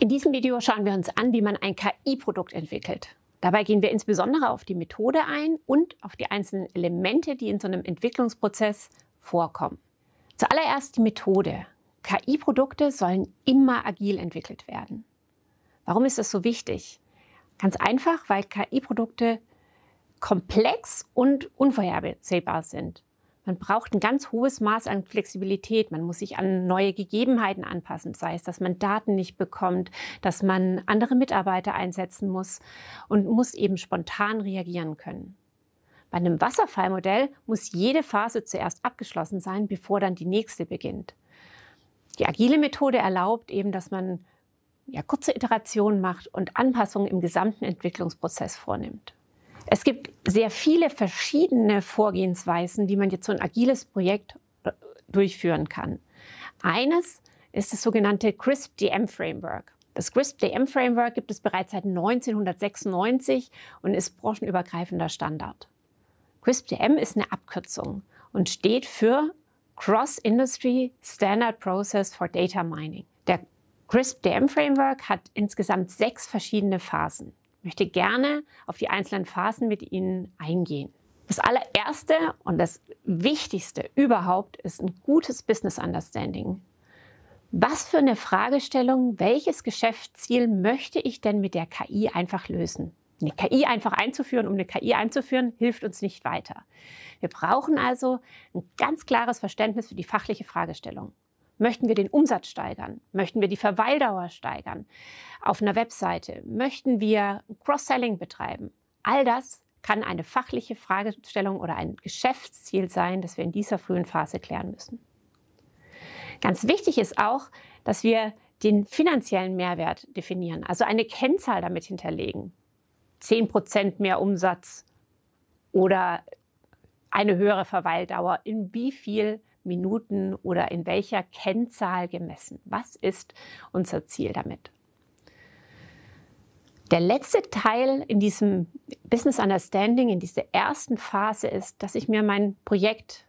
In diesem Video schauen wir uns an, wie man ein KI-Produkt entwickelt. Dabei gehen wir insbesondere auf die Methode ein und auf die einzelnen Elemente, die in so einem Entwicklungsprozess vorkommen. Zuallererst die Methode. KI-Produkte sollen immer agil entwickelt werden. Warum ist das so wichtig? Ganz einfach, weil KI-Produkte komplex und unvorhersehbar sind. Man braucht ein ganz hohes Maß an Flexibilität. Man muss sich an neue Gegebenheiten anpassen, sei es, dass man Daten nicht bekommt, dass man andere Mitarbeiter einsetzen muss und muss eben spontan reagieren können. Bei einem Wasserfallmodell muss jede Phase zuerst abgeschlossen sein, bevor dann die nächste beginnt. Die agile Methode erlaubt eben, dass man ja, kurze Iterationen macht und Anpassungen im gesamten Entwicklungsprozess vornimmt. Es gibt sehr viele verschiedene Vorgehensweisen, wie man jetzt so ein agiles Projekt äh, durchführen kann. Eines ist das sogenannte CRISP-DM-Framework. Das CRISP-DM-Framework gibt es bereits seit 1996 und ist branchenübergreifender Standard. CRISP-DM ist eine Abkürzung und steht für Cross-Industry Standard Process for Data Mining. Der CRISP-DM-Framework hat insgesamt sechs verschiedene Phasen möchte gerne auf die einzelnen Phasen mit Ihnen eingehen. Das allererste und das Wichtigste überhaupt ist ein gutes Business Understanding. Was für eine Fragestellung, welches Geschäftsziel möchte ich denn mit der KI einfach lösen? Eine KI einfach einzuführen, um eine KI einzuführen, hilft uns nicht weiter. Wir brauchen also ein ganz klares Verständnis für die fachliche Fragestellung. Möchten wir den Umsatz steigern? Möchten wir die Verweildauer steigern auf einer Webseite? Möchten wir Cross-Selling betreiben? All das kann eine fachliche Fragestellung oder ein Geschäftsziel sein, das wir in dieser frühen Phase klären müssen. Ganz wichtig ist auch, dass wir den finanziellen Mehrwert definieren, also eine Kennzahl damit hinterlegen. 10% mehr Umsatz oder eine höhere Verweildauer. In wie viel Minuten oder in welcher Kennzahl gemessen? Was ist unser Ziel damit? Der letzte Teil in diesem Business Understanding, in dieser ersten Phase ist, dass ich mir mein Projekt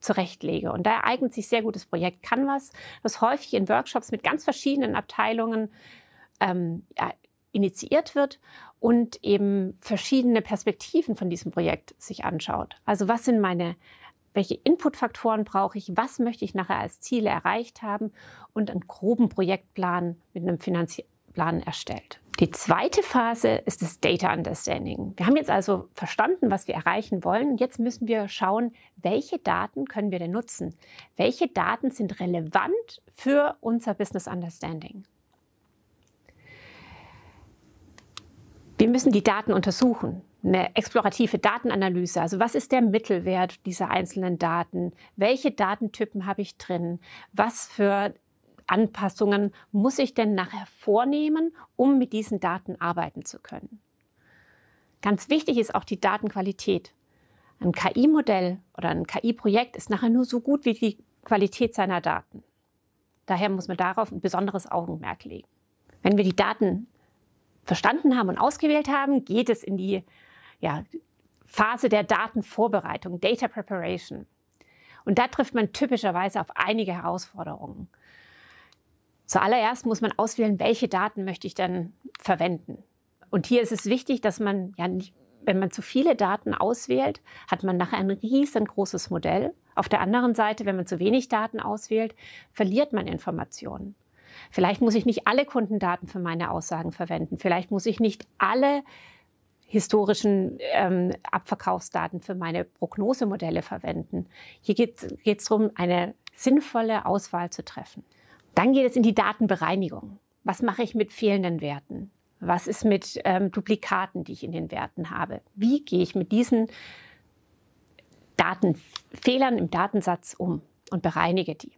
zurechtlege. Und da eignet sich sehr gutes Projekt Canvas, das häufig in Workshops mit ganz verschiedenen Abteilungen ähm, ja, initiiert wird und eben verschiedene Perspektiven von diesem Projekt sich anschaut. Also was sind meine welche Inputfaktoren brauche ich, was möchte ich nachher als Ziele erreicht haben und einen groben Projektplan mit einem Finanzplan erstellt. Die zweite Phase ist das Data Understanding. Wir haben jetzt also verstanden, was wir erreichen wollen. Jetzt müssen wir schauen, welche Daten können wir denn nutzen? Welche Daten sind relevant für unser Business Understanding? Wir müssen die Daten untersuchen eine explorative Datenanalyse. Also was ist der Mittelwert dieser einzelnen Daten? Welche Datentypen habe ich drin? Was für Anpassungen muss ich denn nachher vornehmen, um mit diesen Daten arbeiten zu können? Ganz wichtig ist auch die Datenqualität. Ein KI-Modell oder ein KI-Projekt ist nachher nur so gut wie die Qualität seiner Daten. Daher muss man darauf ein besonderes Augenmerk legen. Wenn wir die Daten verstanden haben und ausgewählt haben, geht es in die ja, Phase der Datenvorbereitung, Data Preparation. Und da trifft man typischerweise auf einige Herausforderungen. Zuallererst muss man auswählen, welche Daten möchte ich dann verwenden. Und hier ist es wichtig, dass man ja nicht, wenn man zu viele Daten auswählt, hat man nachher ein riesengroßes Modell. Auf der anderen Seite, wenn man zu wenig Daten auswählt, verliert man Informationen. Vielleicht muss ich nicht alle Kundendaten für meine Aussagen verwenden. Vielleicht muss ich nicht alle historischen ähm, Abverkaufsdaten für meine Prognosemodelle verwenden. Hier geht es darum, eine sinnvolle Auswahl zu treffen. Dann geht es in die Datenbereinigung. Was mache ich mit fehlenden Werten? Was ist mit ähm, Duplikaten, die ich in den Werten habe? Wie gehe ich mit diesen Datenfehlern im Datensatz um und bereinige die?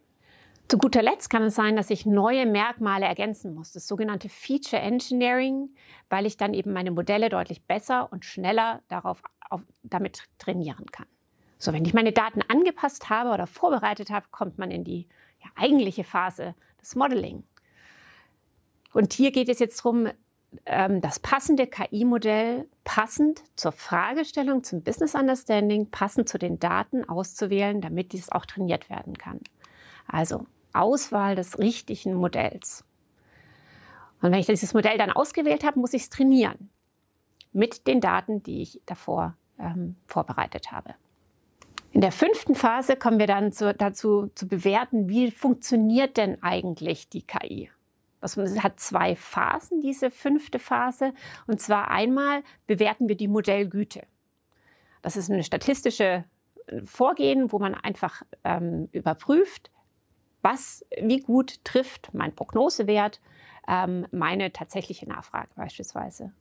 Zu guter Letzt kann es sein, dass ich neue Merkmale ergänzen muss, das sogenannte Feature Engineering, weil ich dann eben meine Modelle deutlich besser und schneller darauf, auf, damit trainieren kann. So, wenn ich meine Daten angepasst habe oder vorbereitet habe, kommt man in die ja, eigentliche Phase des Modeling. Und hier geht es jetzt darum, ähm, das passende KI-Modell passend zur Fragestellung, zum Business Understanding, passend zu den Daten auszuwählen, damit dies auch trainiert werden kann. Also Auswahl des richtigen Modells. Und wenn ich dieses Modell dann ausgewählt habe, muss ich es trainieren mit den Daten, die ich davor ähm, vorbereitet habe. In der fünften Phase kommen wir dann zu, dazu zu bewerten, wie funktioniert denn eigentlich die KI. Das hat zwei Phasen, diese fünfte Phase. Und zwar einmal bewerten wir die Modellgüte. Das ist ein statistisches äh, Vorgehen, wo man einfach ähm, überprüft, was, wie gut trifft mein Prognosewert ähm, meine tatsächliche Nachfrage beispielsweise.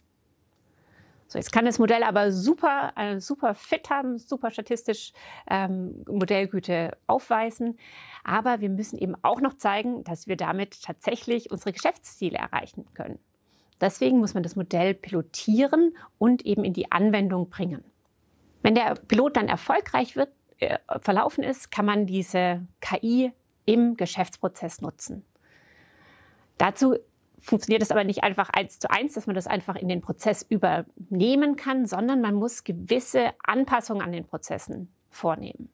So, jetzt kann das Modell aber super, äh, super fit haben, super statistisch ähm, Modellgüte aufweisen. Aber wir müssen eben auch noch zeigen, dass wir damit tatsächlich unsere Geschäftsziele erreichen können. Deswegen muss man das Modell pilotieren und eben in die Anwendung bringen. Wenn der Pilot dann erfolgreich wird, äh, verlaufen ist, kann man diese KI im Geschäftsprozess nutzen. Dazu funktioniert es aber nicht einfach eins zu eins, dass man das einfach in den Prozess übernehmen kann, sondern man muss gewisse Anpassungen an den Prozessen vornehmen.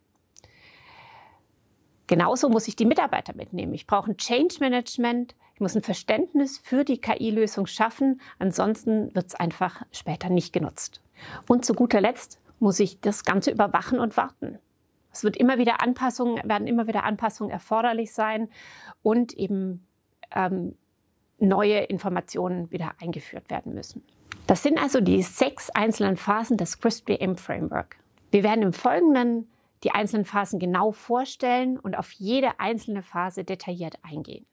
Genauso muss ich die Mitarbeiter mitnehmen. Ich brauche ein Change Management. Ich muss ein Verständnis für die KI-Lösung schaffen. Ansonsten wird es einfach später nicht genutzt. Und zu guter Letzt muss ich das Ganze überwachen und warten. Es wird immer wieder Anpassungen, werden immer wieder Anpassungen erforderlich sein und eben ähm, neue Informationen wieder eingeführt werden müssen. Das sind also die sechs einzelnen Phasen des crisp m Framework. Wir werden im Folgenden die einzelnen Phasen genau vorstellen und auf jede einzelne Phase detailliert eingehen.